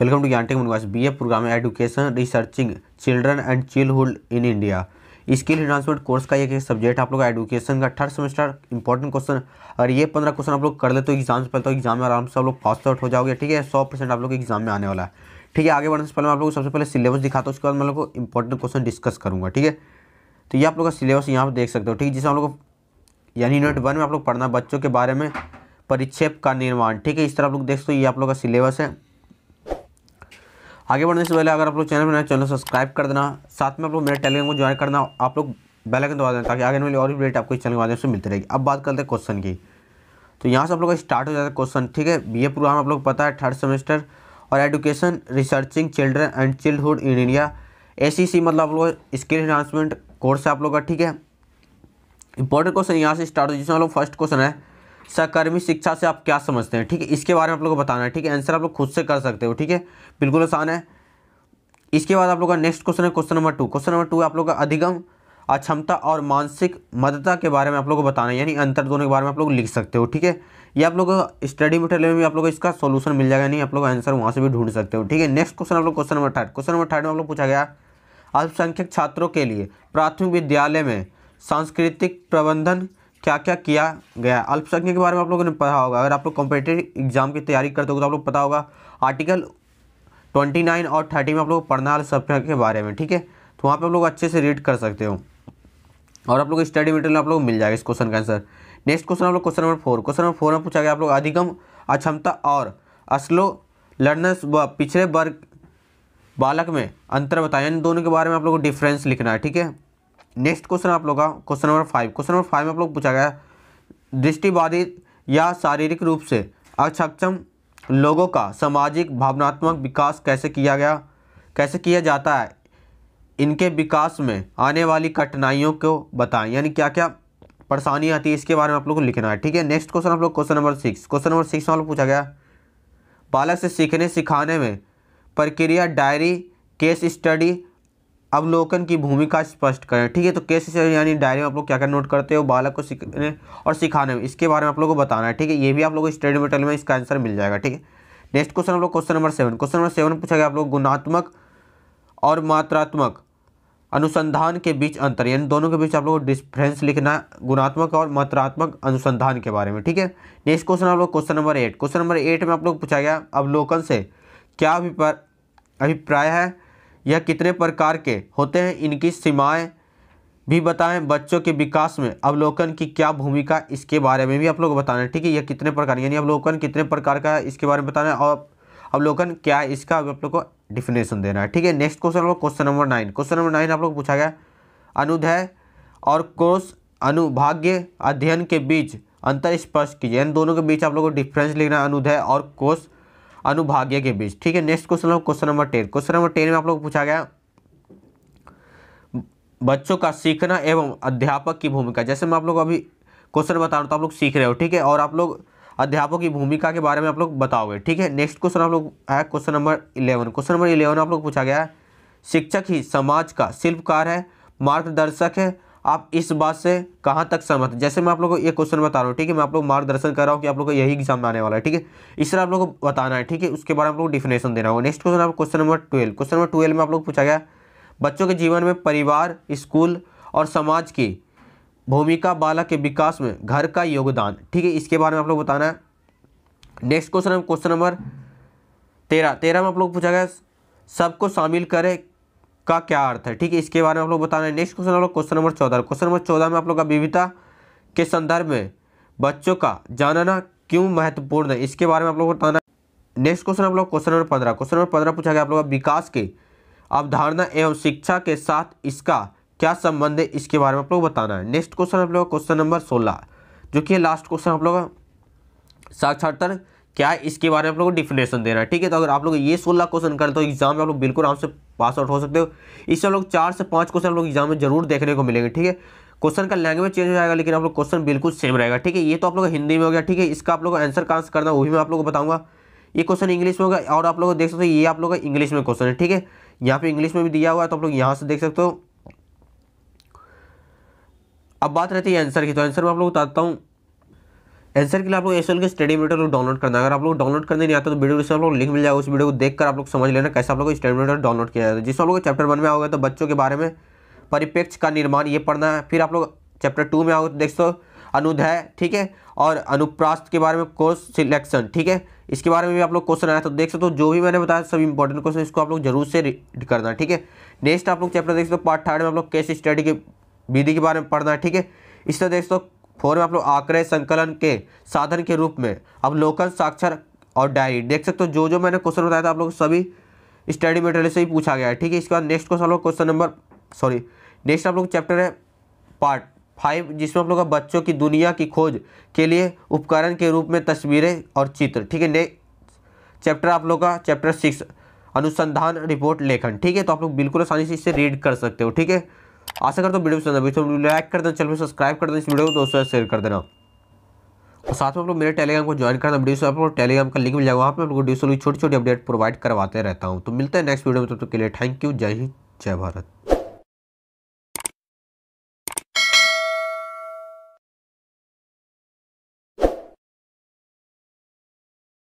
welcome to ज्ञानटेक मुनवास B A programme education researching children and childhood in India skill enhancement course का एक subject आप लोग एडुकेशन का थर्ड सेमेस्टर इंपॉर्टेंट क्वेश्चन अगर ये पंद्रह क्वेश्चन आप लोग कर लेते हो एग्जाम से पहले तो एग्जाम में आराम से आप लोग पास आउट हो जाओगे ठीक है सौ परसेंट आप लोग एग्जाम में आने वाला है ठीक है आगे बढ़ने से पहले मैं आप लोग सबसे पहले सिलेबस दिखाता हूँ उसके बाद मैं लोग को इंपॉर्टेंट क्वेश्चन डिस्कस करूँगा ठीक है तो ये आप लोग का सिलेबस यहाँ पर देख सकते हो ठीक है जिसे आप लोग यानी यूनिट वन में आप लोग पढ़ना बच्चों के बारे में परिक्षेप का निर्माण ठीक है इस तरह आप लोग देख सकते हो ये आप लोग का सिलेबस है आगे बढ़ने से पहले अगर आप लोग चैनल में नए चैनल सब्सक्राइब कर देना साथ में आप लोग मेरे टेलीग्राम को ज्वाइन करना आप लोग बेलाइकन दबा देना ताकि आगे मिले और भी अपडेट आपको इस चैनल के माध्यम से मिलती रहेगी अब बात करते हैं क्वेश्चन की तो यहाँ से आप लोग का स्टार्ट हो जाता है क्वेश्चन ठीक है बी ए प्रोग्राम आप लोग पता है थर्ड सेमेस्टर और education researching children and childhood in India ए मतलब आप लोग स्किल इन्हांसमेंट कोर्स है आप लोग का ठीक है इंपॉर्टेंट क्वेश्चन यहाँ से स्टार्ट हो जिसमें आप लोग फर्स्ट क्वेश्चन है सहकर्मी शिक्षा से आप क्या समझते हैं ठीक है इसके बारे में आप लोग को बताना है ठीक है आंसर आप लोग खुद से कर सकते हो ठीक है बिल्कुल आसान है इसके बाद आप लोग का नेक्स्ट क्वेश्चन है question number two question number two आप लोग का अधिगम अक्षमता और मानसिक मदता के बारे में आप लोग को बताना है यानी अंतर दोनों के बारे में आप लोग लिख सकते हो ठीक है ये आप लोग स्टडी मटेरियल में भी आप लोग को इसका सोल्यूशन मिल जाएगा नहीं आप लोग आंसर वहाँ से भी ढूंढ सकते हो ठीक है नेक्स्ट क्वेश्चन आप लोग question number third question number third में आप लोग पूछा गया अल्पसंख्यक छात्रों के लिए प्राथमिक विद्यालय में सांस्कृतिक प्रबंधन क्या क्या किया गया अल्पसंख्यक के बारे में आप लोगों ने पढ़ा होगा अगर आप लोग कॉम्पिटेटिव एग्जाम की तैयारी करते हो तो आप लोग पता होगा आर्टिकल ट्वेंटी नाइन और थर्टी में आप लोग पढ़ना अल्पसंख्यक के बारे में ठीक है तो वहाँ पर आप लोग अच्छे से रीड कर सकते हो और आप लोग स्टडी मटेरियल आप लोग मिल जाएगा इस क्वेश्चन का आंसर नेक्स्ट क्वेश्चन आप लोग question number four question number four में पूछा गया आप लोग अधिगम अक्षमता और असलो लर्नर्स व पिछड़े वर्ग बालक में अंतर बताया इन दोनों के बारे में आप लोगों को डिफरेंस लिखना है ठीक है नेक्स्ट क्वेश्चन आप लोग का question number five question number five में आप लोग पूछा गया दृष्टिबाधित या शारीरिक रूप से अक्षम लोगों का सामाजिक भावनात्मक विकास कैसे किया गया कैसे किया जाता है इनके विकास में आने वाली कठिनाइयों को बताएं यानी क्या क्या परेशानी आती है इसके बारे में आप लोग को लिखना है ठीक है नेक्स्ट क्वेश्चन आप लोग question number six question number six में पूछा गया बालक से सीखने सिखाने में प्रक्रिया डायरी केस स्टडी अवलोकन की भूमिका स्पष्ट करें ठीक है तो केस स्टडी यानी डायरी में आप लोग क्या क्या नोट करते हो बालक को सीखने और सिखाने में इसके बारे में आप लोगों को बताना है ठीक है ये भी आप लोगों को स्टडी मटेरियल में इसका आंसर मिल जाएगा ठीक है नेक्स्ट क्वेश्चन आप लोग question number seven question number seven पूछा गया आप लोग गुणात्मक और मात्रात्मक अनुसंधान के बीच अंतर यानी दोनों के बीच आप लोग को लिखना गुणात्मक और मात्रात्मक अनुसंधान के बारे में ठीक है नेक्स्ट क्वेश्चन आप लोग question number eight question number eight में आप लोग पूछा गया अवलोकन से क्या अभिप्राय है यह कितने प्रकार के होते हैं इनकी सीमाएं भी बताएं बच्चों के विकास में अवलोकन की क्या भूमिका इसके बारे में भी आप लोग बताना है ठीक है यह कितने प्रकार यानी अवलोकन कितने प्रकार का है इसके बारे में बताना है और अवलोकन क्या है इसका आप लोग को डिफिनेशन देना है ठीक है नेक्स्ट क्वेश्चन हम question number nine question number nine आप लोग पूछा गया अनुदय और कोष अनुभाग्य अध्ययन के बीच अंतर स्पष्ट कीजिए इन दोनों के बीच आप लोग को डिफरेंस लिखना है अनुदय और कोष अनुभाग्य के बीच ठीक है next question question number ten question number ten में आप लोग पूछा गया बच्चों का सीखना एवं अध्यापक की भूमिका जैसे मैं आप लोग अभी क्वेश्चन बता रहा हूँ तो आप लोग सीख रहे हो ठीक है और आप लोग अध्यापक की भूमिका के बारे में आप लोग बताओगे ठीक है नेक्स्ट क्वेश्चन आप लोग आया question number eleven question number eleven आप लोग पूछा गया है शिक्षक ही समाज का शिल्पकार है मार्गदर्शक है आप इस बात से कहाँ तक सहमत जैसे मैं आप लोगों को ये क्वेश्चन बता रहा हूँ ठीक है मैं आप लोग मार्गदर्शन कर रहा हूँ कि आप लोगों को यही एग्जाम आने वाला है ठीक है इस तरह आप लोगों को बताना है ठीक है उसके में आप लोग डिफिनेशन देना होगा नेक्स्ट क्वेश्चन आप question number twelve question number twelve में आप लोग पूछा गया बच्चों के जीवन में परिवार स्कूल और समाज की भूमिका बालक के विकास में घर का योगदान ठीक है इसके बारे में आप लोग बताना है नेक्स्ट क्वेश्चन क्वेश्चन नंबर तेरह तेरह में आप लोग पूछा गया सबको शामिल करें का क्या अर्थ है ठीक है इसके बारे में आप लोग बताना है नेक्स्ट क्वेश्चन आप लोग क्वेश्चन नंबर चौदह क्वेश्चन नंबर चौदह में आप लोग का विविधता के संदर्भ में बच्चों का जानना क्यों महत्वपूर्ण है इसके बारे में आप लोग बताना नेक्स्ट क्वेश्चन आप लोग क्वेश्चन नंबर पंद्रह क्वेश्चन नंबर पंद्रह पूछा गया आप लोग विकास के अवधारणा एवं शिक्षा के साथ इसका क्या संबंध है इसके बारे में आप लोग बताना है नेक्स्ट क्वेश्चन आप लोग क्वेश्चन नंबर सोलह जो कि लास्ट क्वेश्चन आप लोग साक्षरता क्या इसके बारे में आप लोगों को डिफिनेशन दे रहा है ठीक है तो अगर आप लोग ये सोलह क्वेश्चन करें तो एग्जाम में आप लोग बिल्कुल आराम से पास आउट हो सकते हो इससे आप लोग चार से पाँच क्वेश्चन आप लोग एग्जाम में जरूर देखने को मिलेंगे ठीक है क्वेश्चन का लैंग्वेज चेंज हो जाएगा लेकिन आप लोग क्वेश्चन बिल्कुल सेम रहेगा ठीक है ये तो आप लोग हिंदी में हो गया ठीक है इसका आप लोग आंसर कहाँ से करना वो भी मैं आप लोग को बताऊंगा ये क्वेश्चन इंग्लिश में होगा और आप लोग देख सकते हो ये आप लोग का इंग्लिश में क्वेश्चन है ठीक है यहाँ पे इंग्लिश में भी दिया हुआ है तो आप लोग यहाँ से देख सकते हो अब बात रहती है आंसर की तो आंसर में आप लोग बताता हूँ आंसर के लिए आप लोग एस के स्टडी मीटर डाउनलोड करना है अगर आप लोग डाउनलोड करने नहीं आता तो वीडियो से आप लोग लिंक मिल जाएगा उस वीडियो को देखकर आप लोग समझ लेना कैसे आप लोग स्टडी मीटर डाउनलोड किया जाता है जिस आप लोग चैप्टर वन में आओगे तो बच्चों के बारे में परिपेक्ष का निर्माण ये पढ़ना है फिर आप लोग चैप्टर टू में आओगे तो देख सो अनुदय ठीक है और अनुप्रास्त के बारे में कोर्स सिलेक्शन ठीक है इसके बारे में भी आप लोग क्वेश्चन आया तो देख सकते हो जो भी मैंने बताया सब इंपॉर्टेंट क्वेश्चन इसको आप लोग जरूर से रीड करना ठीक है नेक्स्ट आप लोग चैप्टर देख सकते हो पार्ट थर्ड में आप लोग केस स्टडी के विधि के बारे में पढ़ना है ठीक है इस तरह देख सकते हो फोर में आप लोग आंकड़े संकलन के साधन के रूप में अब लोकल साक्षर और डायरी देख सकते हो जो जो मैंने क्वेश्चन बताया था आप लोग सभी स्टडी मटेरियल से ही पूछा गया है ठीक है इसके बाद नेक्स्ट क्वेश्चन आप लोग क्वेश्चन नंबर सॉरी नेक्स्ट आप लोग चैप्टर है पार्ट फाइव जिसमें आप लोग का बच्चों की दुनिया की खोज के लिए उपकरण के रूप में तस्वीरें और चित्र ठीक है नेक्स्ट चैप्टर आप लोग का चैप्टर सिक्स अनुसंधान रिपोर्ट लेखन ठीक है तो आप लोग बिल्कुल आसानी से इसे रीड कर सकते हो ठीक है आशा करता हूँ वीडियो पसंद तो लाइक कर देना चैनल सब्सक्राइब कर देना इस वीडियो को दोस्तों शेयर कर देना और साथ में आप लोग मेरे टेलीग्राम को ज्वाइन करना वीडियो आप लोग टेलीग्राम का लिंक मिल जाएगा वहाँ पर आप लोग वीडियो छोटी छोटी अपडेट प्रोवाइड करवाते रहता हूँ तो मिलते हैं नेक्स्ट वीडियो में तब तक के लिए थैंक यू जय हिंद जय भारत